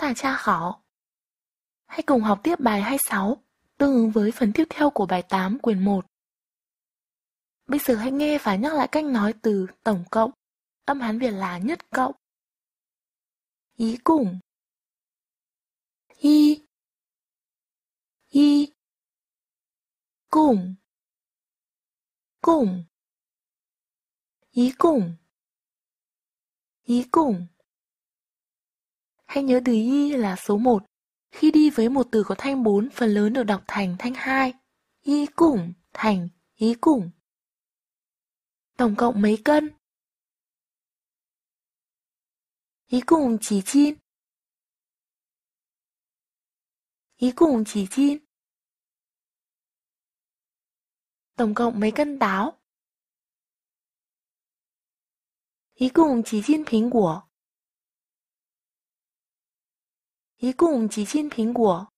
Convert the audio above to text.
Tả cha hảo! Hãy cùng học tiếp bài 26, tương ứng với phần tiếp theo của bài 8 quyển 1. Bây giờ hãy nghe và nhắc lại cách nói từ tổng cộng, âm Hán Việt là nhất cộng. Ý cùng Y Y Cùng Cùng Ý cùng Ý cùng Hãy nhớ từ y là số 1. Khi đi với một từ có thanh 4 phần lớn được đọc thành thanh 2. Y củng, thành, ý củng. Tổng cộng mấy cân? Ý củng chỉ chín. Ý củng chỉ chín. Tổng cộng mấy cân táo? Ý củng chỉ chin 苹果。一共几斤苹果？